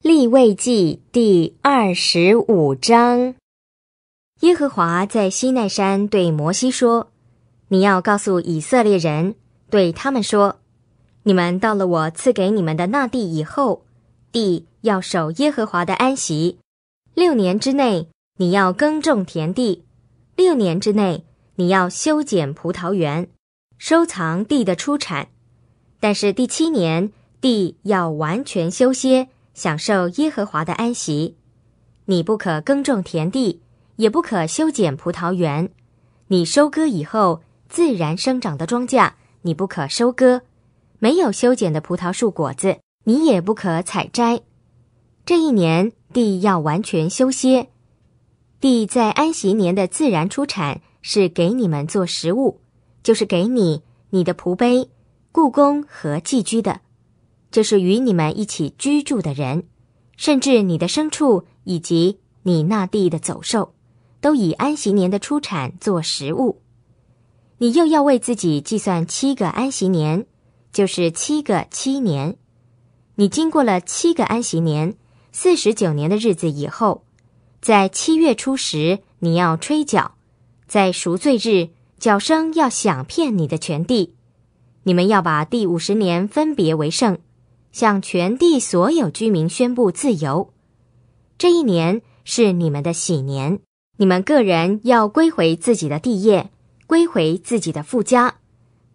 立位记第二十五章，耶和华在西奈山对摩西说：“你要告诉以色列人，对他们说：你们到了我赐给你们的那地以后，地要守耶和华的安息。六年之内，你要耕种田地；六年之内，你要修剪葡萄园，收藏地的出产。但是第七年，地要完全休歇。”享受耶和华的安息，你不可耕种田地，也不可修剪葡萄园。你收割以后自然生长的庄稼，你不可收割；没有修剪的葡萄树果子，你也不可采摘。这一年地要完全休歇，地在安息年的自然出产是给你们做食物，就是给你你的仆碑、故宫和寄居的。就是与你们一起居住的人，甚至你的牲畜以及你那地的走兽，都以安息年的出产做食物。你又要为自己计算七个安息年，就是七个七年。你经过了七个安息年，四十九年的日子以后，在七月初十，你要吹角，在赎罪日，角声要想遍你的全地。你们要把第五十年分别为圣。向全地所有居民宣布自由。这一年是你们的喜年，你们个人要归回自己的地业，归回自己的富家。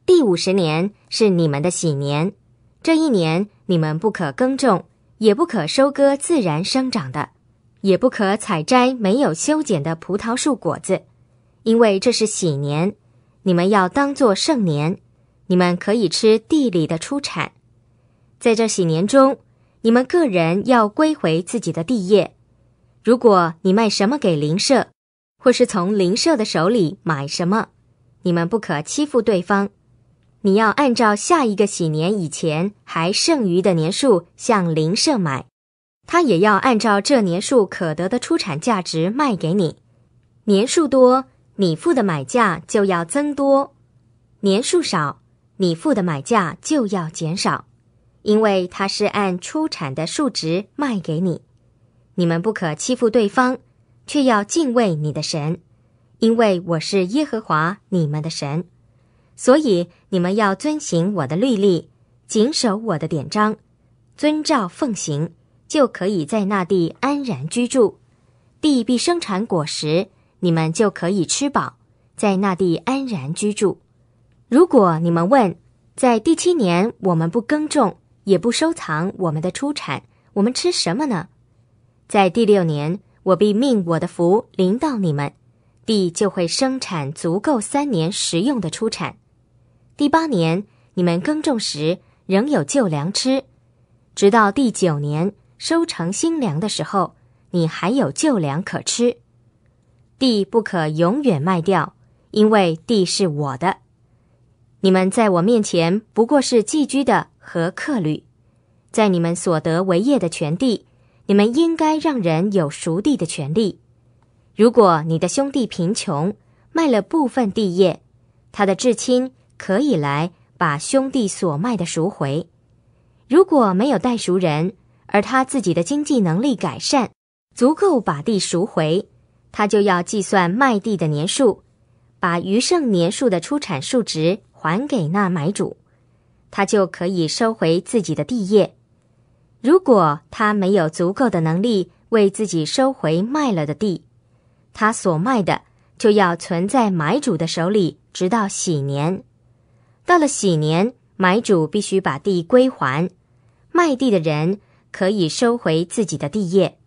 第五十年是你们的喜年，这一年你们不可耕种，也不可收割自然生长的，也不可采摘没有修剪的葡萄树果子，因为这是喜年，你们要当作盛年，你们可以吃地里的出产。在这喜年中，你们个人要归回自己的地业。如果你卖什么给邻舍，或是从邻舍的手里买什么，你们不可欺负对方。你要按照下一个喜年以前还剩余的年数向邻舍买，他也要按照这年数可得的出产价值卖给你。年数多，你付的买价就要增多；年数少，你付的买价就要减少。因为他是按出产的数值卖给你，你们不可欺负对方，却要敬畏你的神，因为我是耶和华你们的神，所以你们要遵行我的律例，谨守我的典章，遵照奉行，就可以在那地安然居住，地必生产果实，你们就可以吃饱，在那地安然居住。如果你们问，在第七年我们不耕种。也不收藏我们的出产，我们吃什么呢？在第六年，我必命我的福临到你们，地就会生产足够三年食用的出产。第八年，你们耕种时仍有旧粮吃，直到第九年收成新粮的时候，你还有旧粮可吃。地不可永远卖掉，因为地是我的。你们在我面前不过是寄居的。和客旅，在你们所得为业的权地，你们应该让人有赎地的权利。如果你的兄弟贫穷，卖了部分地业，他的至亲可以来把兄弟所卖的赎回。如果没有代赎人，而他自己的经济能力改善，足够把地赎回，他就要计算卖地的年数，把余剩年数的出产数值还给那买主。他就可以收回自己的地业。如果他没有足够的能力为自己收回卖了的地，他所卖的就要存在买主的手里，直到喜年。到了喜年，买主必须把地归还，卖地的人可以收回自己的地业。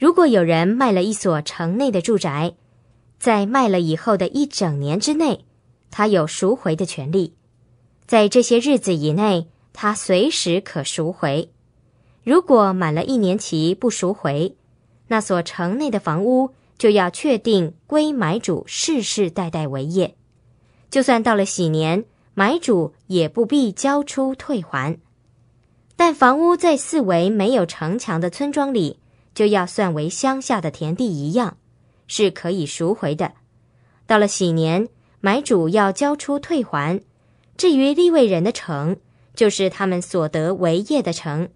如果有人卖了一所城内的住宅，在卖了以后的一整年之内，他有赎回的权利。在这些日子以内，他随时可赎回。如果满了一年期不赎回，那所城内的房屋就要确定归买主世世代代为业。就算到了喜年，买主也不必交出退还。但房屋在四围没有城墙的村庄里，就要算为乡下的田地一样，是可以赎回的。到了喜年，买主要交出退还。至于立位人的城，就是他们所得为业的城，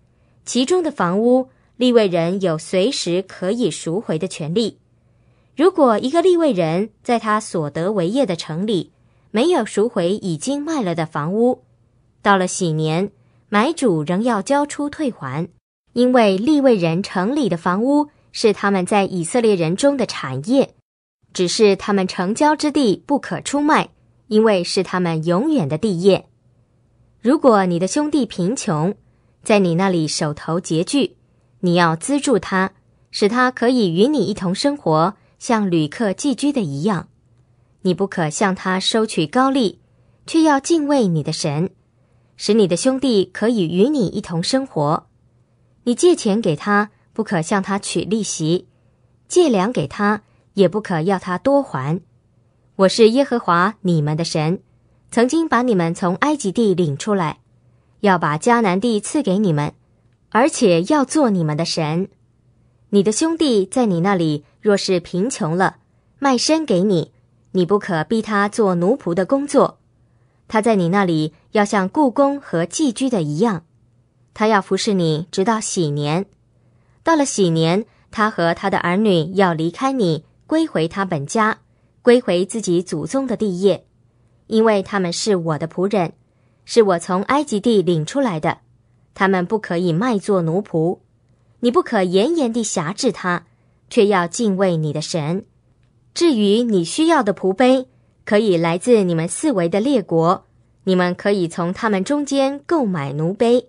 其中的房屋，立位人有随时可以赎回的权利。如果一个立位人在他所得为业的城里没有赎回已经卖了的房屋，到了喜年，买主仍要交出退还，因为立位人城里的房屋是他们在以色列人中的产业，只是他们城郊之地不可出卖。因为是他们永远的地业。如果你的兄弟贫穷，在你那里手头拮据，你要资助他，使他可以与你一同生活，像旅客寄居的一样。你不可向他收取高利，却要敬畏你的神，使你的兄弟可以与你一同生活。你借钱给他，不可向他取利息；借粮给他，也不可要他多还。我是耶和华你们的神，曾经把你们从埃及地领出来，要把迦南地赐给你们，而且要做你们的神。你的兄弟在你那里若是贫穷了，卖身给你，你不可逼他做奴仆的工作。他在你那里要像故宫和寄居的一样，他要服侍你直到喜年。到了喜年，他和他的儿女要离开你，归回他本家。归回自己祖宗的地业，因为他们是我的仆人，是我从埃及地领出来的。他们不可以卖作奴仆，你不可严严地辖制他，却要敬畏你的神。至于你需要的仆碑，可以来自你们四围的列国，你们可以从他们中间购买奴碑，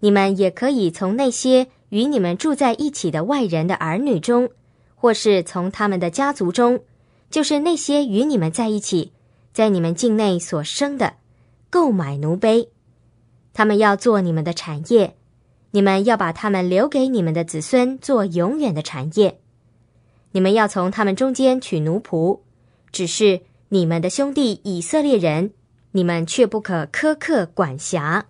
你们也可以从那些与你们住在一起的外人的儿女中，或是从他们的家族中。就是那些与你们在一起，在你们境内所生的，购买奴婢，他们要做你们的产业，你们要把他们留给你们的子孙做永远的产业。你们要从他们中间取奴仆，只是你们的兄弟以色列人，你们却不可苛刻管辖。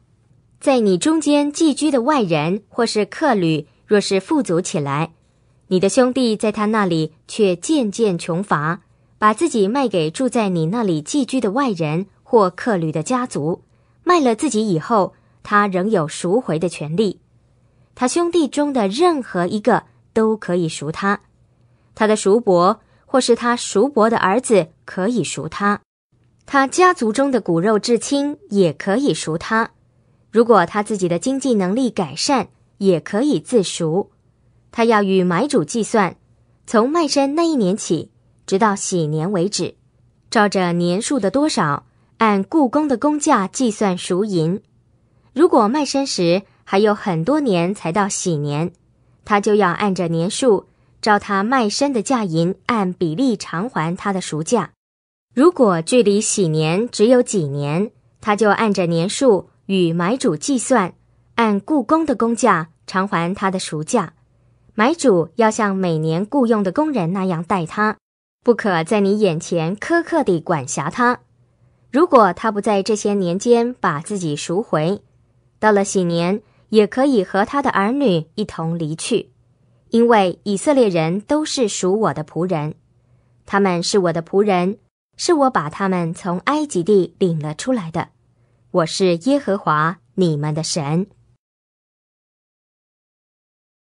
在你中间寄居的外人或是客旅，若是富足起来，你的兄弟在他那里却渐渐穷乏。把自己卖给住在你那里寄居的外人或客旅的家族，卖了自己以后，他仍有赎回的权利。他兄弟中的任何一个都可以赎他，他的叔伯或是他叔伯的儿子可以赎他，他家族中的骨肉至亲也可以赎他。如果他自己的经济能力改善，也可以自赎。他要与买主计算，从卖身那一年起。直到禧年为止，照着年数的多少，按故宫的工价计算赎银。如果卖身时还有很多年才到禧年，他就要按着年数照他卖身的价银，按比例偿还他的赎价。如果距离禧年只有几年，他就按着年数与买主计算，按故宫的工价偿还他的赎价。买主要像每年雇佣的工人那样待他。不可在你眼前苛刻地管辖他，如果他不在这些年间把自己赎回，到了喜年也可以和他的儿女一同离去，因为以色列人都是属我的仆人，他们是我的仆人，是我把他们从埃及地领了出来的，我是耶和华你们的神。